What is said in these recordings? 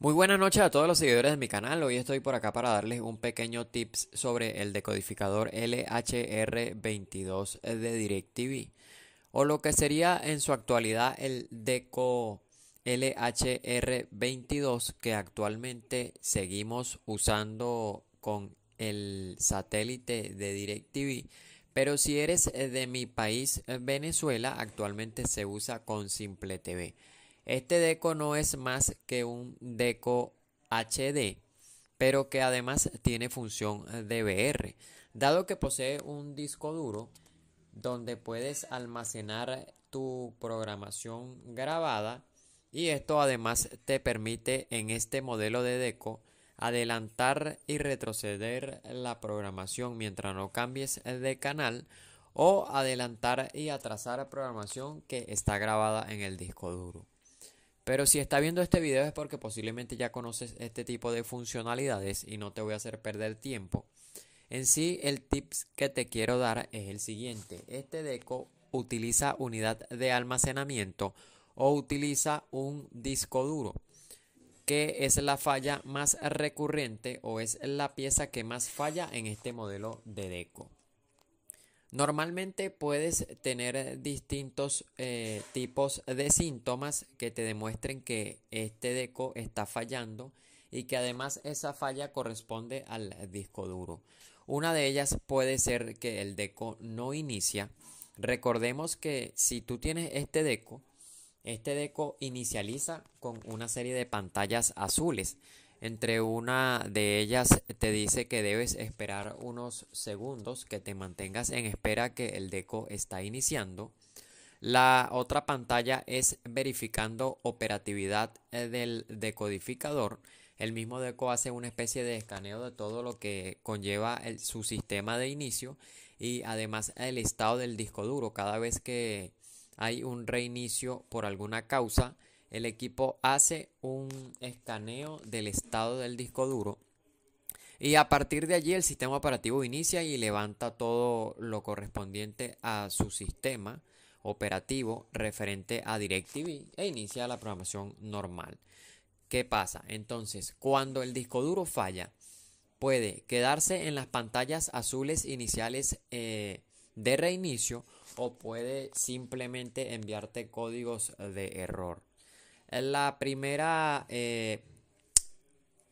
Muy buenas noches a todos los seguidores de mi canal. Hoy estoy por acá para darles un pequeño tips sobre el decodificador LHR22 de DirecTV o lo que sería en su actualidad el Deco LHR22 que actualmente seguimos usando con el satélite de DirecTV. Pero si eres de mi país, Venezuela, actualmente se usa con Simple TV. Este deco no es más que un deco HD, pero que además tiene función DVR, dado que posee un disco duro donde puedes almacenar tu programación grabada y esto además te permite en este modelo de deco adelantar y retroceder la programación mientras no cambies de canal o adelantar y atrasar la programación que está grabada en el disco duro. Pero si está viendo este video es porque posiblemente ya conoces este tipo de funcionalidades y no te voy a hacer perder tiempo. En sí, el tips que te quiero dar es el siguiente. Este deco utiliza unidad de almacenamiento o utiliza un disco duro, que es la falla más recurrente o es la pieza que más falla en este modelo de deco. Normalmente puedes tener eh, distintos eh, tipos de síntomas que te demuestren que este deco está fallando y que además esa falla corresponde al disco duro. Una de ellas puede ser que el deco no inicia. Recordemos que si tú tienes este deco, este deco inicializa con una serie de pantallas azules entre una de ellas te dice que debes esperar unos segundos, que te mantengas en espera que el deco está iniciando. La otra pantalla es verificando operatividad eh, del decodificador. El mismo deco hace una especie de escaneo de todo lo que conlleva su sistema de inicio y además el estado del disco duro. Cada vez que hay un reinicio por alguna causa, el equipo hace un escaneo del estado del disco duro y a partir de allí el sistema operativo inicia y levanta todo lo correspondiente a su sistema operativo referente a DirecTV e inicia la programación normal. ¿Qué pasa? Entonces, cuando el disco duro falla, puede quedarse en las pantallas azules iniciales eh, de reinicio o puede simplemente enviarte códigos de error. La primera, eh,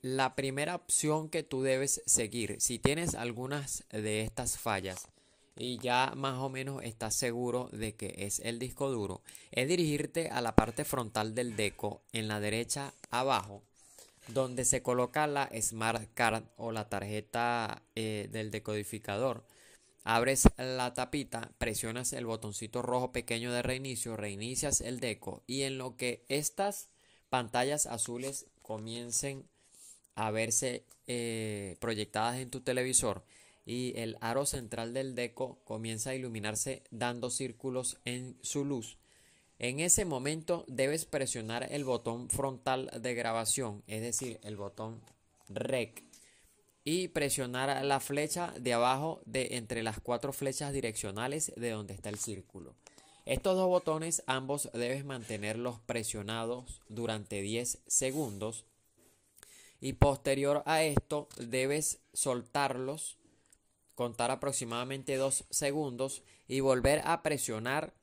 la primera opción que tú debes seguir, si tienes algunas de estas fallas y ya más o menos estás seguro de que es el disco duro, es dirigirte a la parte frontal del deco en la derecha abajo donde se coloca la smart card o la tarjeta eh, del decodificador Abres la tapita, presionas el botoncito rojo pequeño de reinicio, reinicias el deco y en lo que estas pantallas azules comiencen a verse eh, proyectadas en tu televisor y el aro central del deco comienza a iluminarse dando círculos en su luz. En ese momento debes presionar el botón frontal de grabación, es decir, el botón REC y presionar la flecha de abajo de entre las cuatro flechas direccionales de donde está el círculo. Estos dos botones ambos debes mantenerlos presionados durante 10 segundos y posterior a esto debes soltarlos, contar aproximadamente 2 segundos y volver a presionar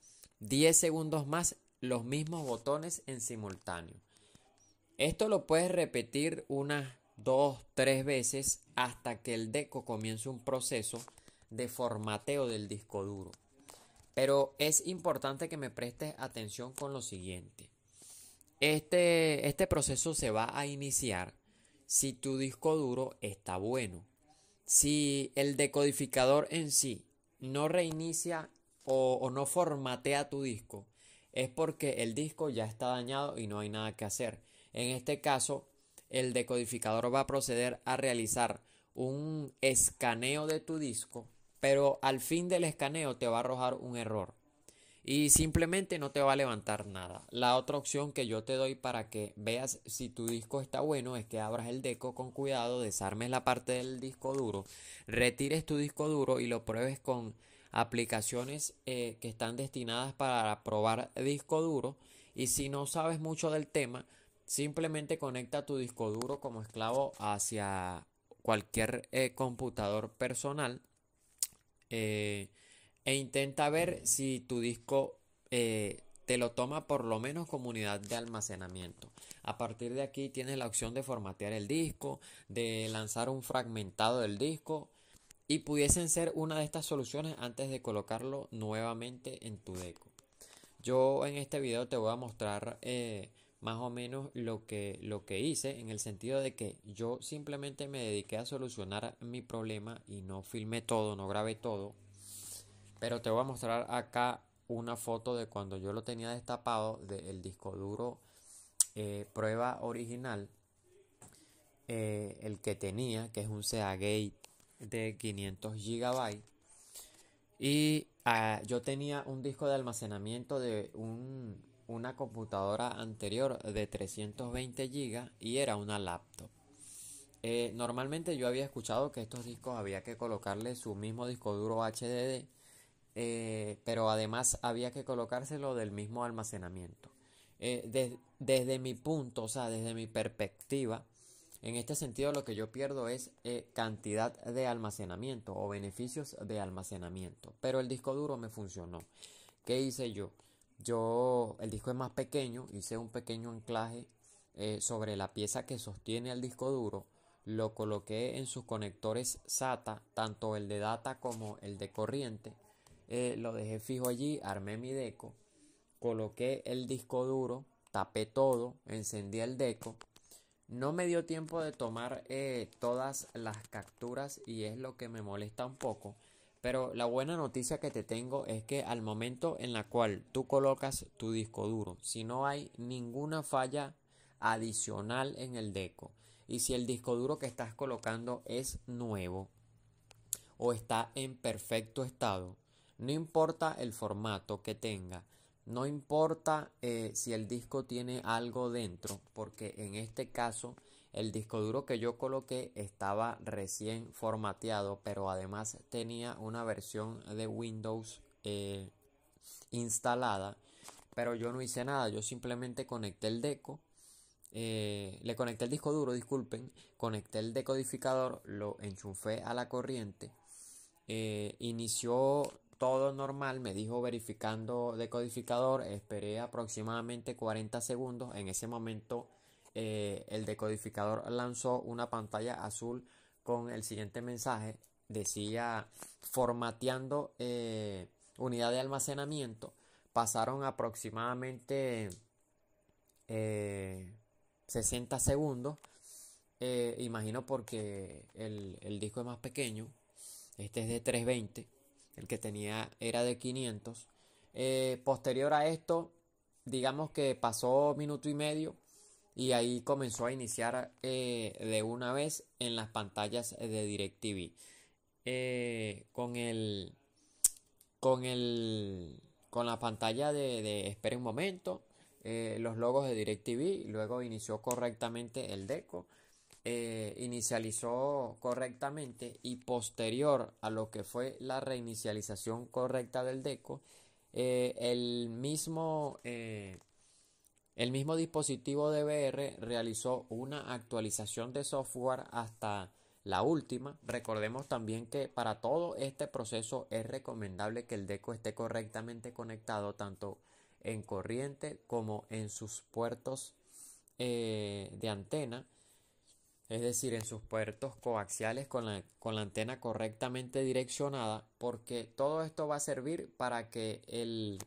10 segundos más los mismos botones en simultáneo. Esto lo puedes repetir unas dos, tres veces hasta que el DECO comience un proceso de formateo del disco duro. Pero es importante que me prestes atención con lo siguiente. Este, este proceso se va a iniciar si tu disco duro está bueno. Si el decodificador en sí no reinicia o no formatea tu disco, es porque el disco ya está dañado y no hay nada que hacer. En este caso, el decodificador va a proceder a realizar un escaneo de tu disco, pero al fin del escaneo te va a arrojar un error y simplemente no te va a levantar nada. La otra opción que yo te doy para que veas si tu disco está bueno es que abras el deco con cuidado, desarmes la parte del disco duro, retires tu disco duro y lo pruebes con aplicaciones eh, que están destinadas para probar disco duro. Y si no sabes mucho del tema, Simplemente conecta tu disco duro como esclavo hacia cualquier eh, computador personal eh, e intenta ver si tu disco eh, te lo toma por lo menos como unidad de almacenamiento. A partir de aquí tienes la opción de formatear el disco, de lanzar un fragmentado del disco y pudiesen ser una de estas soluciones antes de colocarlo nuevamente en tu deco. Yo en este video te voy a mostrar más o menos lo que, lo que hice en el sentido de que yo simplemente me dediqué a solucionar mi problema y no filmé todo, no grabé todo. Pero te voy a mostrar acá una foto de cuando yo lo tenía destapado del disco duro eh, prueba original. Eh, el que tenía, que es un Seagate de 500 GB. Y ah, yo tenía un disco de almacenamiento de un una computadora anterior de 320 GB y era una laptop. Eh, normalmente yo había escuchado que estos discos había que colocarle su mismo disco duro HDD, eh, pero además había que colocárselo del mismo almacenamiento. Eh, desde mi punto, o sea, desde mi perspectiva, en este sentido lo que yo pierdo es cantidad de almacenamiento o beneficios de almacenamiento. Pero el disco duro me funcionó. ¿Qué hice yo? yo, el disco es más pequeño, hice un pequeño anclaje eh, sobre la pieza que sostiene al disco duro, lo coloqué en sus conectores SATA, tanto el de data como el de corriente, eh, lo dejé fijo allí, armé mi deco, coloqué el disco duro, tapé todo, encendí el deco, no me dio tiempo de tomar eh, todas las capturas y es lo que me molesta un poco, pero la buena noticia que te tengo es que al momento en la cual tú colocas tu disco duro, si no hay ninguna falla adicional en el deco y si el disco duro que estás colocando es nuevo o está en perfecto estado, no importa el formato que tenga, no importa eh, si el disco tiene algo dentro, porque en este caso el disco duro que yo coloqué estaba recién formateado, pero además tenía una versión de Windows eh, instalada. Pero yo no hice nada, yo simplemente conecté el deco. Eh, le conecté el disco duro, disculpen, conecté el decodificador, lo enchufé a la corriente, eh, inició todo normal, me dijo verificando decodificador, esperé aproximadamente 40 segundos, en ese momento eh, el decodificador lanzó una pantalla azul con el siguiente mensaje. Decía, formateando eh, unidad de almacenamiento. Pasaron aproximadamente 60 eh, segundos. imagino porque el, disco es más pequeño. Este es de 320. El que tenía era de 500. posterior a esto, digamos que pasó minuto y medio, y ahí comenzó a iniciar eh, de una vez en las pantallas de DirecTV eh, con con con la pantalla de, Esperen un momento eh, los logos de DirecTV luego inició correctamente el deco inicializó correctamente y posterior a lo que fue la reinicialización correcta del deco el mismo el mismo dispositivo DVR realizó una actualización de software hasta la última. Recordemos también que para todo este proceso es recomendable que el DECO esté correctamente conectado tanto en corriente como en sus puertos eh, de antena, es decir, en sus puertos coaxiales con la, con la antena correctamente direccionada, porque todo esto va a servir para que el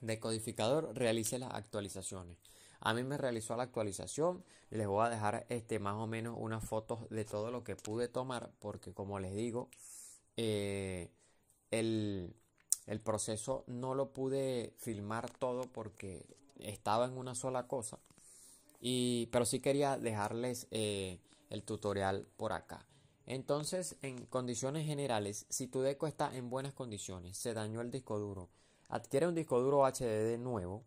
decodificador realice las actualizaciones. A mí me realizó la actualización. Les voy a dejar este, más o menos unas fotos de todo lo que pude tomar. Porque como les digo, eh, el, proceso no lo pude filmar todo porque estaba en una sola cosa. Y, pero sí quería dejarles eh, el tutorial por acá. Entonces, en condiciones generales, si tu deco está en buenas condiciones, se dañó el disco duro, Adquiere un disco duro HDD nuevo,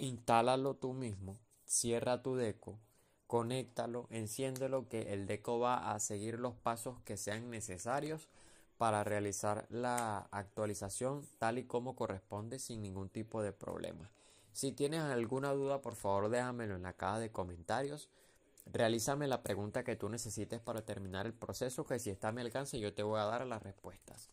instálalo tú mismo, cierra tu deco, conéctalo, enciéndelo que el deco va a seguir los pasos que sean necesarios para realizar la actualización tal y como corresponde sin ningún tipo de problema. Si tienes alguna duda, por favor déjamelo en la caja de comentarios. Realízame la pregunta que tú necesites para terminar el proceso, que si está a mi alcance yo te voy a dar las respuestas.